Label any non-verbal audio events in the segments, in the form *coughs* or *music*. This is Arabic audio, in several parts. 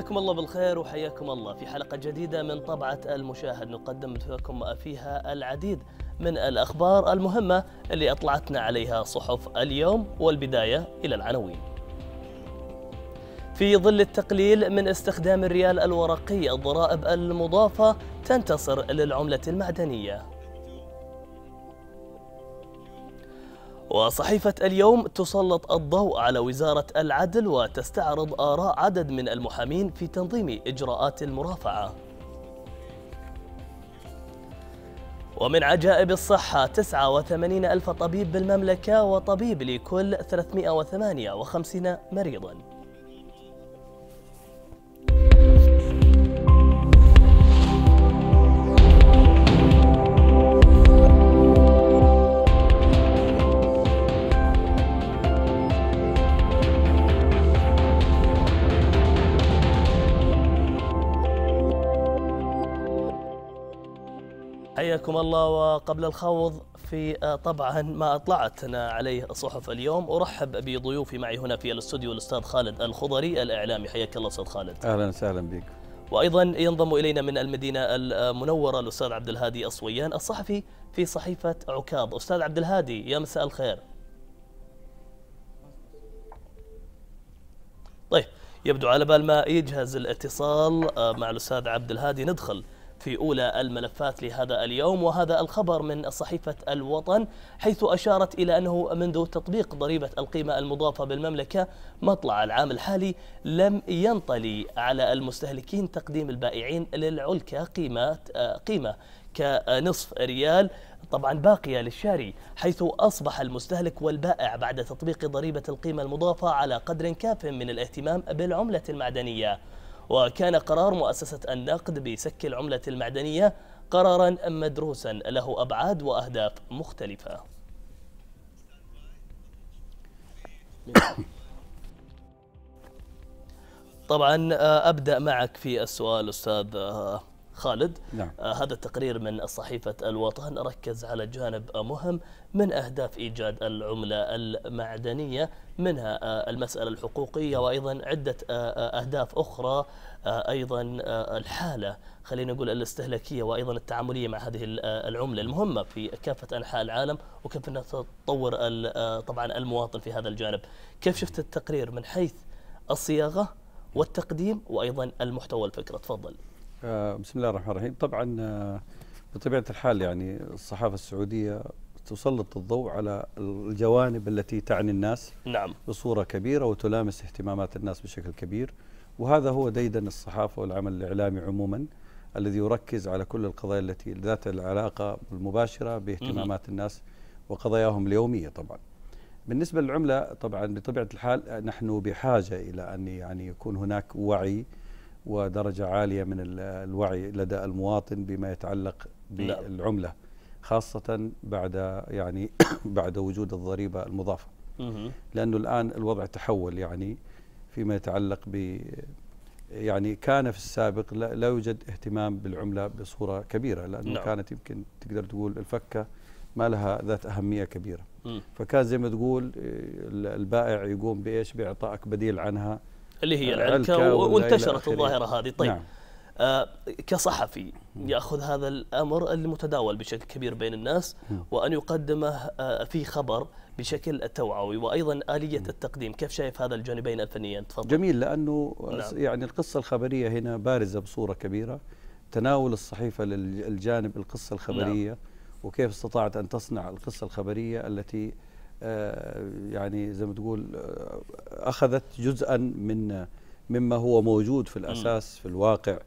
مساكم الله بالخير وحياكم الله في حلقة جديدة من طبعة المشاهد نقدم لكم فيها العديد من الأخبار المهمة اللي أطلعتنا عليها صحف اليوم والبداية إلى العناوين في ظل التقليل من استخدام الريال الورقي الضرائب المضافة تنتصر للعملة المعدنية وصحيفة اليوم تسلط الضوء على وزارة العدل وتستعرض آراء عدد من المحامين في تنظيم إجراءات المرافعة ومن عجائب الصحة 89 ألف طبيب بالمملكة وطبيب لكل 358 مريضاً حياكم الله وقبل الخوض في آه، طبعا ما اطلعتنا عليه صحف اليوم ارحب بضيوفي معي هنا في الاستوديو الاستاذ خالد الخضري الاعلامي حياك الله استاذ خالد اهلا وسهلا بك وايضا ينضم الينا من المدينه المنوره الاستاذ عبد الهادي الصويان الصحفي في صحيفه عكاظ استاذ عبد الهادي يا مساء الخير طيب يبدو على بال ما يجهز الاتصال آه، مع الاستاذ عبد الهادي ندخل في أولى الملفات لهذا اليوم وهذا الخبر من صحيفة الوطن حيث أشارت إلى أنه منذ تطبيق ضريبة القيمة المضافة بالمملكة مطلع العام الحالي لم ينطلي على المستهلكين تقديم البائعين للعلكة قيمة, آه، قيمة كنصف ريال طبعا باقية للشاري حيث أصبح المستهلك والبائع بعد تطبيق ضريبة القيمة المضافة على قدر كاف من الاهتمام بالعملة المعدنية وكان قرار مؤسسة النقد بسك العملة المعدنية قرارا مدروسا له أبعاد وأهداف مختلفة طبعا آه، أبدأ معك في السؤال أستاذ آه، خالد نعم. آه، هذا التقرير من صحيفة الوطن ركز على جانب مهم من أهداف إيجاد العملة المعدنية منها آه، المسألة الحقوقية وأيضا عدة آه، أهداف أخرى أيضا الحالة خلينا نقول الاستهلاكية وأيضا التعاملية مع هذه العملة المهمة في كافة أنحاء العالم وكيف أنها تطور طبعا المواطن في هذا الجانب كيف شفت التقرير من حيث الصياغة والتقديم وأيضا المحتوى الفكرة تفضل آه، بسم الله الرحمن الرحيم طبعا آه، بطبيعه الحال يعني الصحافه السعوديه تسلط الضوء على الجوانب التي تعني الناس نعم بصوره كبيره وتلامس اهتمامات الناس بشكل كبير وهذا هو ديدن الصحافه والعمل الاعلامي عموما الذي يركز على كل القضايا التي ذات العلاقه المباشره باهتمامات الناس وقضاياهم اليوميه طبعا. بالنسبه للعمله طبعا بطبيعه الحال نحن بحاجه الى ان يعني يكون هناك وعي ودرجة عالية من الوعي لدى المواطن بما يتعلق نعم. بالعملة خاصة بعد يعني *coughs* بعد وجود الضريبة المضافة لأنه الآن الوضع تحول يعني فيما يتعلق ب يعني كان في السابق لا يوجد اهتمام بالعملة بصورة كبيرة لأنه لا. نعم. كانت يمكن تقدر تقول الفكة ما لها ذات أهمية كبيرة م. فكان زي ما تقول البائع يقوم بإيش بإعطائك بديل عنها اللي هي العنكه وانتشرت الظاهره هذه طيب نعم. آه كصحفي ياخذ هذا الامر المتداول بشكل كبير بين الناس نعم. وان يقدمه آه في خبر بشكل توعوي وايضا اليه نعم. التقديم، كيف شايف هذا الجانبين الفنيين؟ تفضل. جميل لانه نعم. يعني القصه الخبريه هنا بارزه بصوره كبيره، تناول الصحيفه للجانب القصه الخبريه نعم. وكيف استطاعت ان تصنع القصه الخبريه التي آه، يعني زي ما تقول آه، اخذت جزءا من مما هو موجود في الاساس في الواقع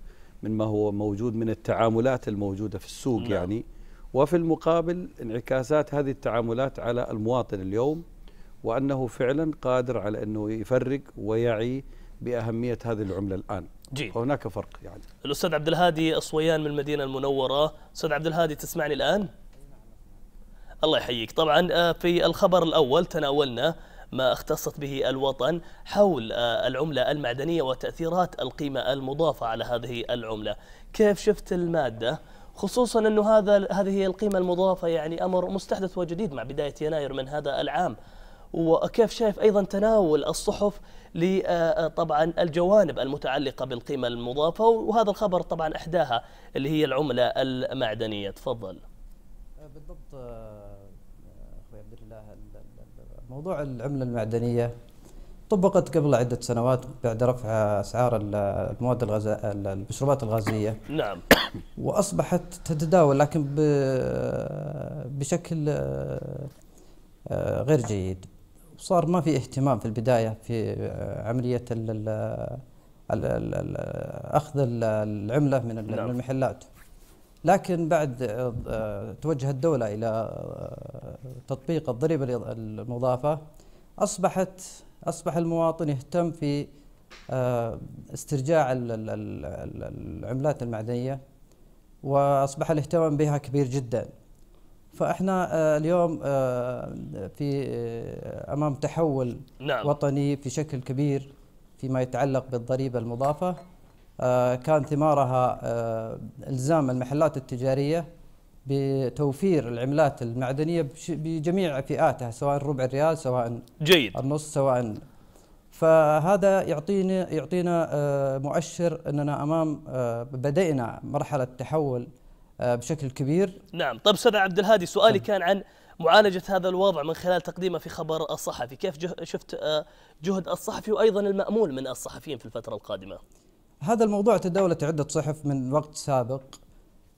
مما هو موجود من التعاملات الموجوده في السوق نعم. يعني وفي المقابل انعكاسات هذه التعاملات على المواطن اليوم وانه فعلا قادر على انه يفرق ويعي باهميه هذه العمله الان جيد وهناك فرق يعني الاستاذ عبد الهادي الصويان من المدينه المنوره استاذ عبد الهادي تسمعني الان الله يحييك طبعا آه، في الخبر الأول تناولنا ما اختصت به الوطن حول آه، العملة المعدنية وتأثيرات القيمة المضافة على هذه العملة كيف شفت المادة خصوصا أنه هذا هذه القيمة المضافة يعني أمر مستحدث وجديد مع بداية يناير من هذا العام وكيف شايف أيضا تناول الصحف لطبعا آه، الجوانب المتعلقة بالقيمة المضافة وهذا الخبر طبعا أحداها اللي هي العملة المعدنية تفضل بالضبط موضوع العملة المعدنية طبقت قبل عدة سنوات بعد رفع أسعار المواد الغاز المشروبات الغازية نعم وأصبحت تتداول لكن بشكل آه، غير جيد وصار ما في اهتمام في البداية في عملية الـ الـ الـ أخذ العملة من نعم. المحلات لكن بعد آه، توجه الدولة إلى آه، تطبيق الضريبة المضافة أصبحت أصبح المواطن يهتم في آه، استرجاع العملات المعدنية وأصبح الاهتمام بها كبير جدا فإحنا اليوم في أمام تحول نعم. وطني في شكل كبير فيما يتعلق بالضريبة المضافة آه، كان ثمارها آه، الزام المحلات التجاريه بتوفير العملات المعدنيه بجميع فئاتها سواء ربع الريال سواء جيد النص سواء فهذا يعطينا يعطينا آه، مؤشر اننا امام بدأنا مرحله تحول بشكل كبير نعم طيب استاذ عبد الهادي سؤالي نعم. كان عن معالجة هذا الوضع من خلال تقديمه في خبر الصحفي كيف شفت جهد الصحفي وأيضا المأمول من الصحفيين في الفترة القادمة هذا الموضوع تداولت عدة صحف من وقت سابق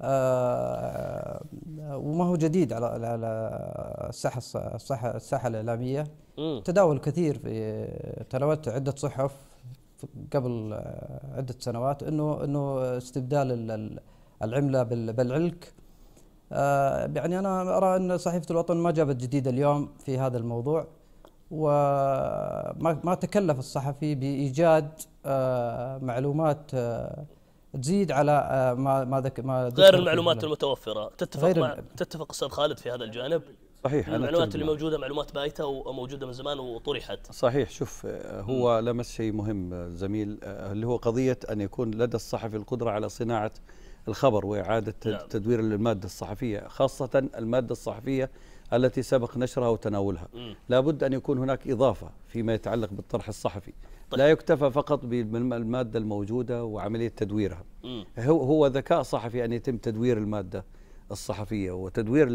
آه، وما هو جديد على على الساحه الساحه الساحه الاعلاميه تداول كثير في تناولت عده صحف قبل آه، عده سنوات انه انه استبدال العمله بالعلك آه، يعني انا ارى ان صحيفه الوطن ما جابت جديد اليوم في هذا الموضوع وما تكلف الصحفي بايجاد آه، معلومات آه، تزيد على آه، ما ما ما غير المعلومات المتوفره تتفق مع تتفق استاذ خالد في هذا الجانب صحيح المعلومات اللي موجوده معلومات بايته وموجوده من زمان وطرحت صحيح شوف هو لمس شيء مهم زميل اللي هو قضيه ان يكون لدى الصحفي القدره على صناعه الخبر واعاده نعم. تدوير الماده الصحفيه خاصه الماده الصحفيه التي سبق نشرها وتناولها لا بد أن يكون هناك إضافة فيما يتعلق بالطرح الصحفي طيب. لا يكتفى فقط بالمادة الموجودة وعملية تدويرها هو, هو ذكاء صحفي أن يتم تدوير المادة الصحفية وتدوير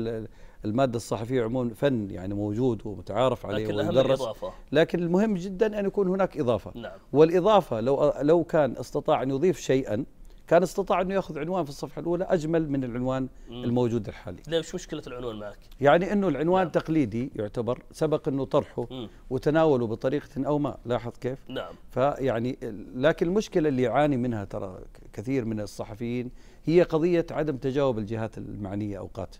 المادة الصحفية عموما فن يعني موجود ومتعارف عليه لكن ومدرس لكن المهم جدا أن يكون هناك إضافة نعم. والإضافة لو, لو كان استطاع أن يضيف شيئا كان استطاع انه ياخذ عنوان في الصفحه الاولى اجمل من العنوان مم. الموجود الحالي. ليش مشكله العنوان معك؟ يعني انه العنوان نعم. تقليدي يعتبر سبق انه طرحه مم. وتناوله بطريقه او ما، لاحظ كيف؟ نعم فيعني لكن المشكله اللي يعاني منها ترى كثير من الصحفيين هي قضيه عدم تجاوب الجهات المعنيه اوقات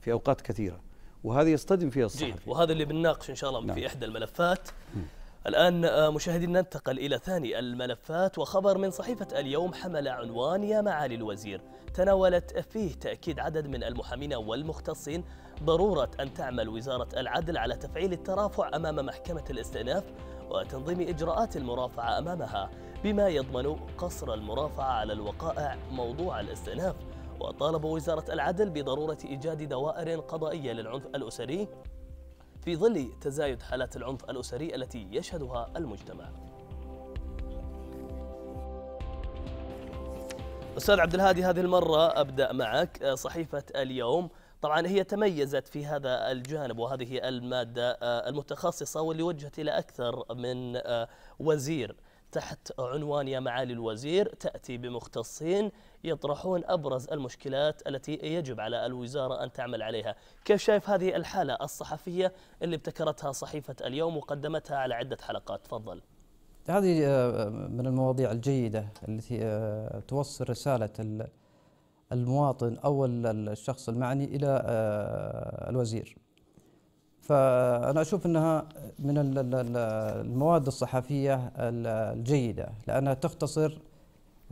في اوقات كثيره وهذه يصطدم فيها الصحفي. وهذا اللي بنناقش ان شاء الله نعم. في احدى الملفات. مم. الآن آه، مشاهدينا ننتقل إلى ثاني الملفات وخبر من صحيفة اليوم حمل عنوان يا معالي الوزير تناولت فيه تأكيد عدد من المحامين والمختصين ضرورة أن تعمل وزارة العدل على تفعيل الترافع أمام محكمة الاستئناف وتنظيم إجراءات المرافعة أمامها بما يضمن قصر المرافعة على الوقائع موضوع الاستئناف وطالب وزارة العدل بضرورة إيجاد دوائر قضائية للعنف الأسري في ظل تزايد حالات العنف الأسري التي يشهدها المجتمع أستاذ عبد الهادي هذه المرة أبدأ معك آه، صحيفة اليوم طبعا هي تميزت في هذا الجانب وهذه المادة آه، المتخصصة واللي وجهت إلى أكثر من آه، وزير تحت عنوان يا معالي الوزير تأتي بمختصين يطرحون أبرز المشكلات التي يجب على الوزارة أن تعمل عليها كيف شايف هذه الحالة الصحفية اللي ابتكرتها صحيفة اليوم وقدمتها على عدة حلقات تفضل هذه آه، من المواضيع الجيدة التي آه، توصل رسالة المواطن أو الشخص المعني إلى آه، الوزير فأنا أشوف أنها من المواد الصحفية الجيدة لأنها تختصر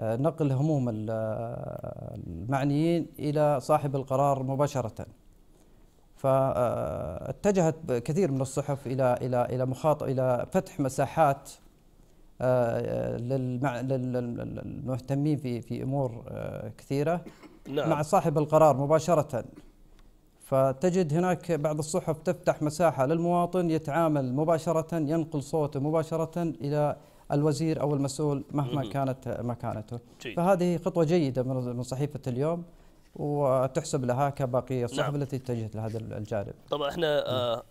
نقل هموم المعنيين إلى صاحب القرار مباشرة فاتجهت كثير من الصحف إلى إلى إلى مخاط إلى فتح مساحات آه، للمهتمين في في أمور آه، كثيرة نعم. مع صاحب القرار مباشرة فتجد هناك بعض الصحف تفتح مساحة للمواطن يتعامل مباشرة ينقل صوته مباشرة إلى الوزير أو المسؤول مهما كانت مكانته جيد. فهذه خطوة جيدة من صحيفة اليوم وتحسب لها كباقي نعم. الصحف نعم. التي اتجهت لهذا الجانب طبعا احنا آه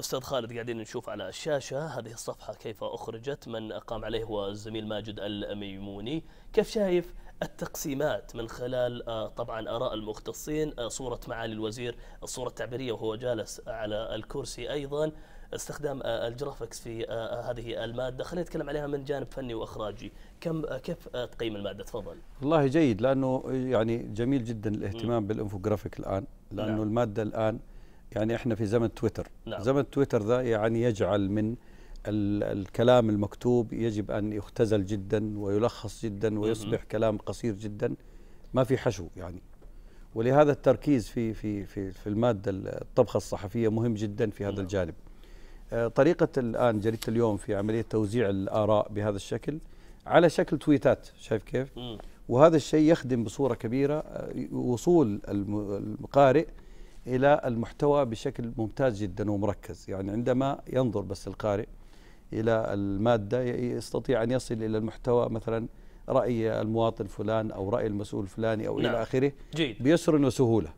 استاذ خالد قاعدين نشوف على الشاشه هذه الصفحه كيف اخرجت من قام عليه هو الزميل ماجد الميموني كيف شايف التقسيمات من خلال آه، طبعا اراء المختصين آه، صوره معالي الوزير الصوره التعبيريه وهو جالس على الكرسي ايضا استخدام آه، الجرافكس في آه، آه، هذه الماده خلينا نتكلم عليها من جانب فني واخراجي كم كيف تقيم الماده تفضل والله جيد لانه يعني جميل جدا الاهتمام بالانفوجرافيك الان لانه نعم. الماده الان يعني احنا في زمن تويتر نعم. زمن تويتر ذا يعني يجعل من الكلام المكتوب يجب ان يختزل جدا ويلخص جدا ويصبح كلام قصير جدا ما في حشو يعني ولهذا التركيز في في في في الماده الطبخه الصحفيه مهم جدا في هذا نعم. الجانب آه، طريقة الآن جريدة اليوم في عملية توزيع الآراء بهذا الشكل على شكل تويتات شايف كيف؟ وهذا الشيء يخدم بصورة كبيرة آه، وصول القارئ إلى المحتوى بشكل ممتاز جدا ومركز يعني عندما ينظر بس القارئ إلى المادة يستطيع أن يصل إلى المحتوى مثلا رأي المواطن فلان أو رأي المسؤول فلاني أو نعم. إلى آخره جيد. بيسر وسهولة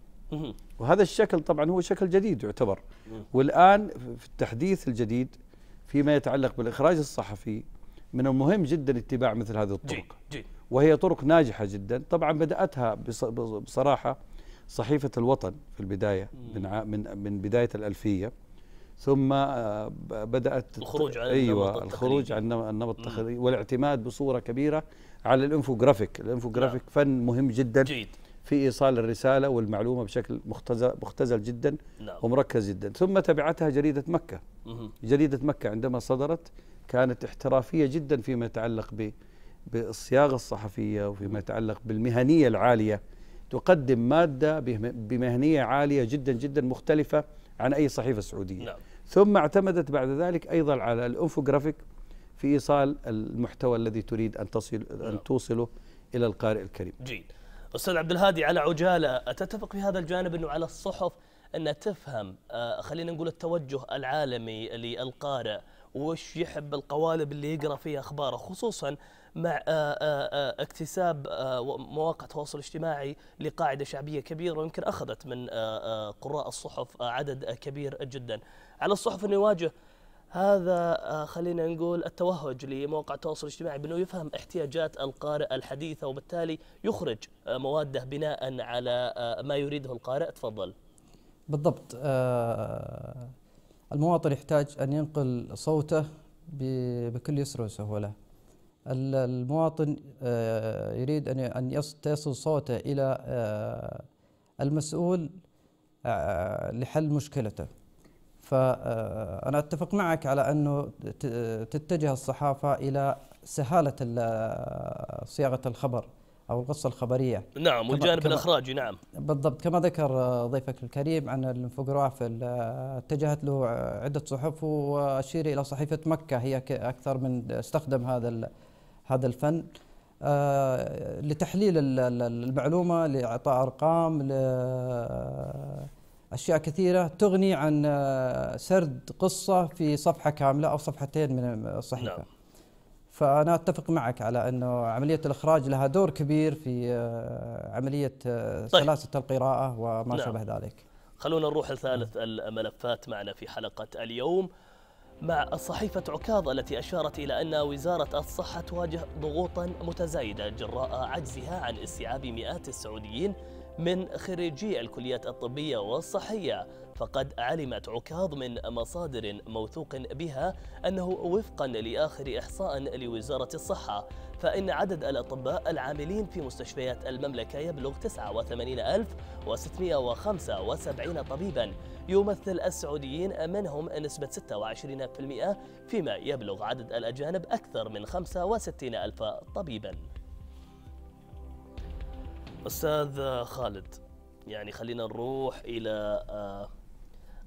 وهذا الشكل طبعا هو شكل جديد يعتبر والآن في التحديث الجديد فيما يتعلق بالإخراج الصحفي من المهم جدا اتباع مثل هذه الطرق وهي طرق ناجحة جدا طبعا بدأتها بصراحة صحيفة الوطن في البداية من من من بداية الألفية ثم آه، بدأت الخروج عن أيوة الخروج عن النمط التقليدي والاعتماد بصورة كبيرة على الانفوجرافيك الانفوجرافيك نعم. فن مهم جدا جيد في إيصال الرسالة والمعلومة بشكل مختزل, مختزل جدا نعم. ومركز جدا ثم تبعتها جريدة مكة مه. جريدة مكة عندما صدرت كانت احترافية جدا فيما يتعلق ب بالصياغة الصحفية وفيما يتعلق بالمهنية العالية تقدم مادة بمهنية عالية جدا جدا مختلفة عن أي صحيفة سعودية نعم. ثم اعتمدت بعد ذلك أيضا على الانفوجرافيك في إيصال المحتوى الذي تريد أن, تصل نعم. أن توصله إلى القارئ الكريم جيد أستاذ عبد الهادي على عجالة أتتفق في هذا الجانب أنه على الصحف أن تفهم آه، خلينا نقول التوجه العالمي للقارئ وش يحب القوالب اللي يقرأ فيها أخباره خصوصا مع آه، آه، اكتساب مواقع التواصل الاجتماعي لقاعدة شعبية كبيرة ويمكن أخذت من قراء الصحف عدد كبير جدا على الصحف أن يواجه هذا آه، خلينا نقول التوهج لمواقع التواصل الاجتماعي بأنه يفهم احتياجات القارئ الحديثة وبالتالي يخرج آه، مواده بناء على آه، ما يريده القارئ تفضل بالضبط المواطن يحتاج أن ينقل صوته بكل يسر وسهولة المواطن يريد أن يصل صوته إلى المسؤول لحل مشكلته فأنا أتفق معك على أنه تتجه الصحافة إلى سهالة صياغة الخبر أو القصة الخبرية نعم والجانب الإخراجي نعم بالضبط كما ذكر ضيفك الكريم عن الانفوغراف اتجهت له عدة صحف وأشير إلى صحيفة مكة هي أكثر من استخدم هذا هذا الفن آه، لتحليل المعلومة لإعطاء أرقام أشياء كثيرة تغني عن آه، سرد قصة في صفحة كاملة أو صفحتين من الصحيفة نعم. فأنا أتفق معك على أنه عملية الإخراج لها دور كبير في آه، عملية آه، طيب. سلاسة القراءة وما نعم. شابه ذلك خلونا نروح لثالث الملفات معنا في حلقة اليوم مع صحيفة عكاظ التي أشارت إلى أن وزارة الصحة تواجه ضغوطا متزايدة جراء عجزها عن استيعاب مئات السعوديين من خريجي الكليات الطبية والصحية فقد علمت عكاظ من مصادر موثوق بها أنه وفقا لآخر إحصاء لوزارة الصحة فإن عدد الأطباء العاملين في مستشفيات المملكة يبلغ 89675 طبيبا يمثل السعوديين منهم نسبة 26% فيما يبلغ عدد الأجانب أكثر من 65 ألف طبيباً استاذ خالد يعني خلينا نروح الى آه،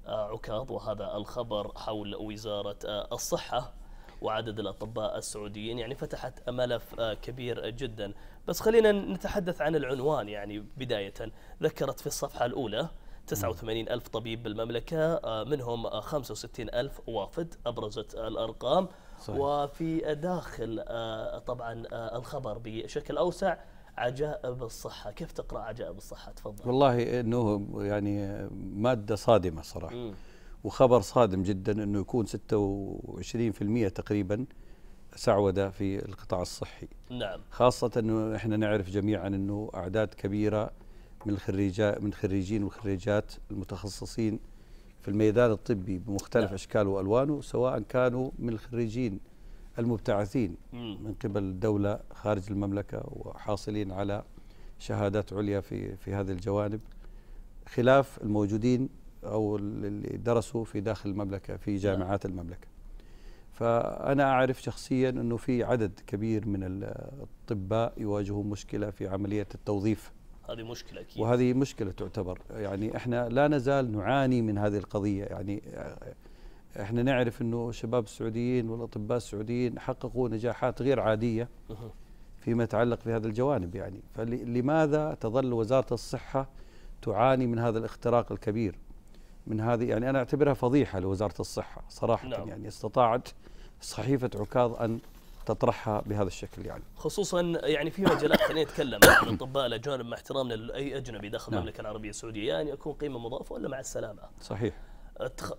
آه، عكاظ وهذا الخبر حول وزاره آه، الصحه وعدد الاطباء السعوديين يعني فتحت ملف كبير جدا بس خلينا نتحدث عن العنوان يعني بدايه ذكرت في الصفحه الاولى 89 ألف طبيب بالمملكة منهم 65 ألف وافد أبرزت الأرقام صحيح. وفي داخل طبعا الخبر بشكل أوسع عجائب الصحة كيف تقرأ عجائب الصحة تفضل والله أنه يعني مادة صادمة صراحة م. وخبر صادم جدا أنه يكون 26% تقريبا سعودة في القطاع الصحي نعم خاصة أنه إحنا نعرف جميعا أنه أعداد كبيرة من الخريجات من خريجين وخريجات المتخصصين في الميدان الطبي بمختلف نعم. أشكاله وألوانه سواء كانوا من الخريجين المبتعثين من قبل دولة خارج المملكة وحاصلين على شهادات عليا في في هذه الجوانب خلاف الموجودين أو اللي درسوا في داخل المملكة في نعم. جامعات المملكة فأنا أعرف شخصيا أنه في عدد كبير من الأطباء يواجهون مشكلة في عملية التوظيف هذه مشكلة أكيد وهذه مشكلة تعتبر يعني إحنا لا نزال نعاني من هذه القضية يعني احنا نعرف انه الشباب السعوديين والاطباء السعوديين حققوا نجاحات غير عاديه فيما يتعلق بهذا الجوانب يعني فلماذا تظل وزاره الصحه تعاني من هذا الاختراق الكبير من هذه يعني انا اعتبرها فضيحه لوزاره الصحه صراحه نعم. يعني استطاعت صحيفه عكاظ ان تطرحها بهذا الشكل يعني خصوصا يعني في مجالات خلينا نتكلم عن *coughs* الاطباء الاجانب مع احترامنا لاي اجنبي داخل نعم. المملكه العربيه السعوديه يعني يكون قيمه مضافه ولا مع السلامه صحيح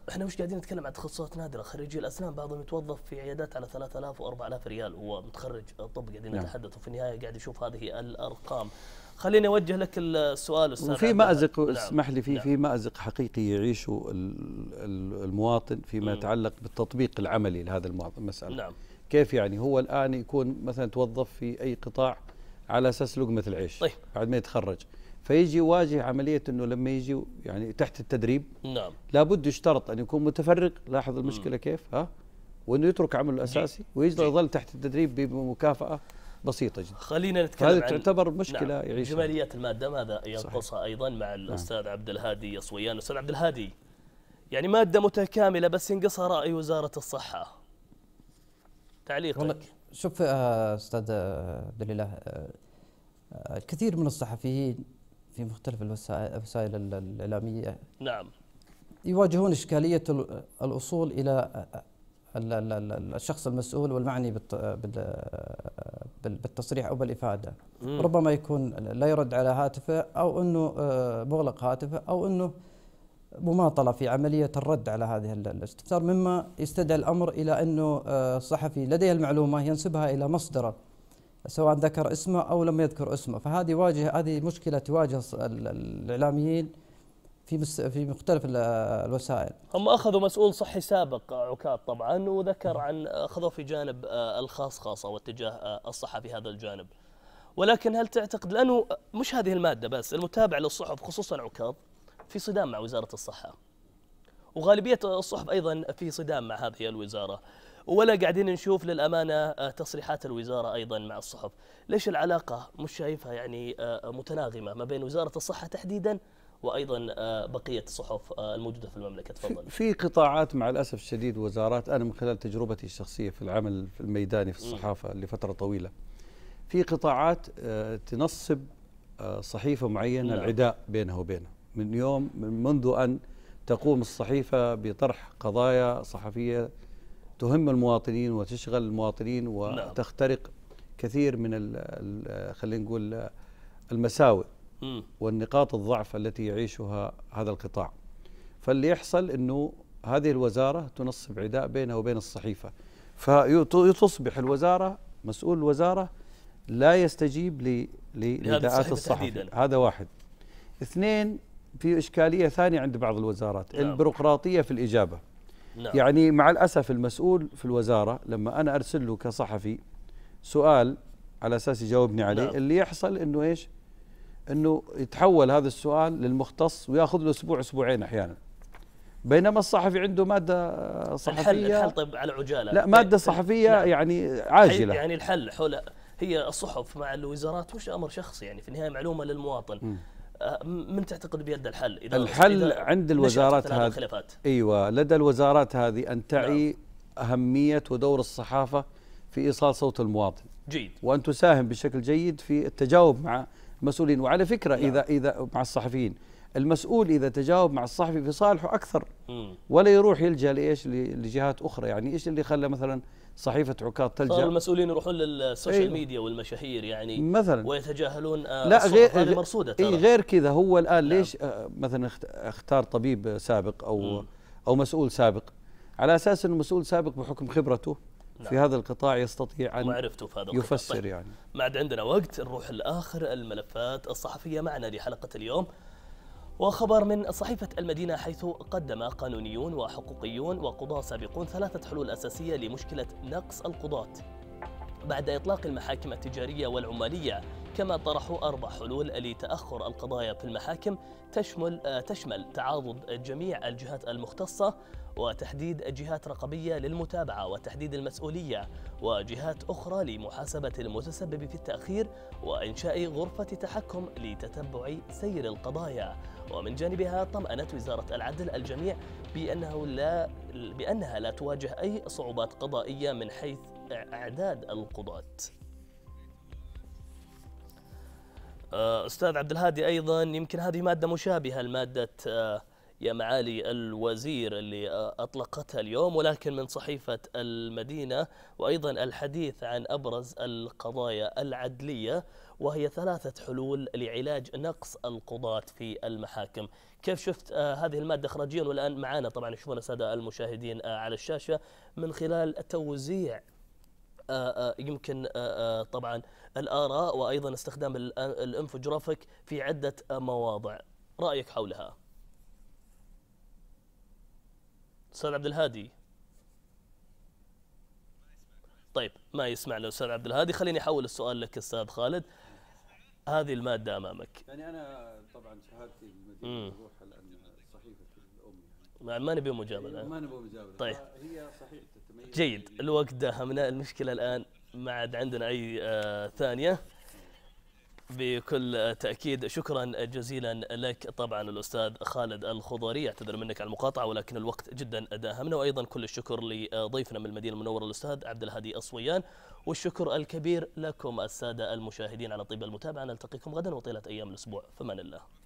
احنا مش قاعدين نتكلم عن تخصصات نادره خريجي الاسنان بعضهم يتوظف في عيادات على 3000 و4000 ريال هو متخرج آه، طب قاعدين نعم. نتحدث وفي النهايه قاعد يشوف هذه الارقام خليني اوجه لك السؤال استاذ وفي مازق نعم. اسمح لي في نعم. في مازق حقيقي يعيشه المواطن فيما يتعلق بالتطبيق العملي لهذا المساله نعم. كيف يعني هو الان يكون مثلا توظف في اي قطاع على اساس لقمه العيش طيب. بعد ما يتخرج فيجي يواجه عمليه انه لما يجي يعني تحت التدريب نعم لابد يشترط ان يكون متفرغ لاحظ المشكله كيف ها وانه يترك عمله الاساسي يظل تحت التدريب بمكافاه بسيطه جدا خلينا نتكلم هذه تعتبر نعم. مشكله نعم يعيشها جماليات الماده ماذا ينقصها ايضا مع نعم. الاستاذ نعم. عبد الهادي صويان استاذ عبد الهادي يعني ماده متكامله بس ينقصها راي وزاره الصحه تعليقك شوف استاذ عبد الله آه، آه، كثير من الصحفيين في مختلف الوسائل الإعلامية نعم يواجهون إشكالية الوصول إلى الشخص المسؤول والمعني بالتصريح او بالافاده مم. ربما يكون لا يرد على هاتفه او انه آه، مغلق هاتفه او انه مماطله في عمليه الرد على هذه الاستفسار مما يستدعي الامر الى انه الصحفي آه، لديه المعلومه ينسبها الى مصدره سواء ذكر اسمه او لم يذكر اسمه فهذه واجهه هذه مشكله تواجه الاعلاميين في في مختلف الوسائل هم اخذوا مسؤول صحي سابق عكاب طبعا وذكر عن اخذوا في جانب آه، الخاص خاصه واتجاه آه، الصحه في هذا الجانب ولكن هل تعتقد لانه مش هذه الماده بس المتابع للصحف خصوصا عكاظ في صدام مع وزاره الصحه وغالبيه الصحف ايضا في صدام مع هذه الوزاره ولا قاعدين نشوف للأمانة آه، تصريحات الوزارة أيضا مع الصحف ليش العلاقة مش شايفها يعني آه، آه، متناغمة ما بين وزارة الصحة تحديدا وايضا بقيه الصحف الموجوده في المملكه تفضل في قطاعات مع الاسف الشديد وزارات انا من خلال تجربتي الشخصيه في العمل الميداني في الصحافه لفتره طويله في قطاعات تنصب صحيفه معينه نعم. العداء بينها وبينها من يوم منذ ان تقوم الصحيفه بطرح قضايا صحفيه تهم المواطنين وتشغل المواطنين نعم. وتخترق كثير من خلينا نقول المساوئ والنقاط الضعف التي يعيشها هذا القطاع فاللي يحصل انه هذه الوزاره تنصب عداء بينها وبين الصحيفه فتصبح الوزاره مسؤول الوزاره لا يستجيب لنداءات الصحفي هذا واحد اثنين في اشكاليه ثانيه عند بعض الوزارات نعم. البيروقراطيه في الاجابه نعم. يعني مع الأسف المسؤول في الوزارة لما أنا أرسل له كصحفي سؤال على أساس يجاوبني عليه نعم. اللي يحصل أنه إيش أنه يتحول هذا السؤال للمختص ويأخذ له أسبوع أسبوعين أحيانا بينما الصحفي عنده مادة صحفية الحل, الحل طيب على عجالة لا مادة إيه، صحفية نعم. يعني عاجلة يعني الحل حول هي الصحف مع الوزارات مش امر شخصي يعني في النهايه معلومه للمواطن م. آه، من تعتقد بيد الحل إذا الحل إذا عند الوزارات هذه ايوه لدى الوزارات هذه ان نعم. تعي نعم. اهميه ودور الصحافه في ايصال صوت المواطن جيد وان تساهم بشكل جيد في التجاوب مع المسؤولين وعلى فكره نعم. اذا اذا مع الصحفيين المسؤول اذا تجاوب مع الصحفي في صالحه اكثر م. ولا يروح يلجا لايش لجهات اخرى يعني ايش اللي خلى مثلا صحيفه عكاظ تلجا صار المسؤولين يروحون للسوشيال أيوه. ميديا والمشاهير يعني مثلا ويتجاهلون آه، لا غير هذه مرصوده ترى غير كذا هو الان نعم. ليش آه، مثلا اختار طبيب سابق او م. او مسؤول سابق على اساس انه مسؤول سابق بحكم خبرته نعم. في هذا القطاع يستطيع ان معرفته في هذا القطاع يفسر طيب. يعني ما عاد عندنا وقت نروح لاخر الملفات الصحفيه معنا لحلقه اليوم وخبر من صحيفة المدينة حيث قدم قانونيون وحقوقيون وقضاة سابقون ثلاثة حلول أساسية لمشكلة نقص القضاة بعد إطلاق المحاكم التجارية والعمالية كما طرحوا أربع حلول لتأخر القضايا في المحاكم تشمل آه، تشمل تعاضد جميع الجهات المختصة وتحديد جهات رقبية للمتابعة وتحديد المسؤولية وجهات أخرى لمحاسبة المتسبب في التأخير وإنشاء غرفة تحكم لتتبع سير القضايا ومن جانبها طمأنت وزارة العدل الجميع بأنه لا بأنها لا تواجه أي صعوبات قضائية من حيث إعداد القضاة آه، استاذ عبد الهادي ايضا يمكن هذه ماده مشابهه لماده آه، يا معالي الوزير اللي آه، اطلقتها اليوم ولكن من صحيفه المدينه وايضا الحديث عن ابرز القضايا العدليه وهي ثلاثه حلول لعلاج نقص القضاه في المحاكم. كيف شفت هذه الماده اخراجيا والان معانا طبعا يشوفون الساده المشاهدين على الشاشه من خلال توزيع آه، آه، يمكن آه، طبعا الآراء وأيضا استخدام الانفوجرافيك في عدة مواضع رأيك حولها أستاذ عبد الهادي طيب ما يسمعنا أستاذ عبد الهادي خليني أحول السؤال لك أستاذ خالد هذه المادة أمامك يعني أنا طبعا شهادتي بمدينة الروح لان صحيفة الأم يعني ما نبي مجاملة أيوة، ما نبي مجاملة طيب هي صحيفة جيد الوقت داهمنا المشكله الان ما عاد عندنا اي آه ثانيه بكل تاكيد شكرا جزيلا لك طبعا الاستاذ خالد الخضري اعتذر منك على المقاطعه ولكن الوقت جدا داهمنا وايضا كل الشكر لضيفنا من المدينه المنوره الاستاذ عبد الهادي الصويان والشكر الكبير لكم الساده المشاهدين على طيب المتابعه نلتقيكم غدا وطيله ايام الاسبوع فمن الله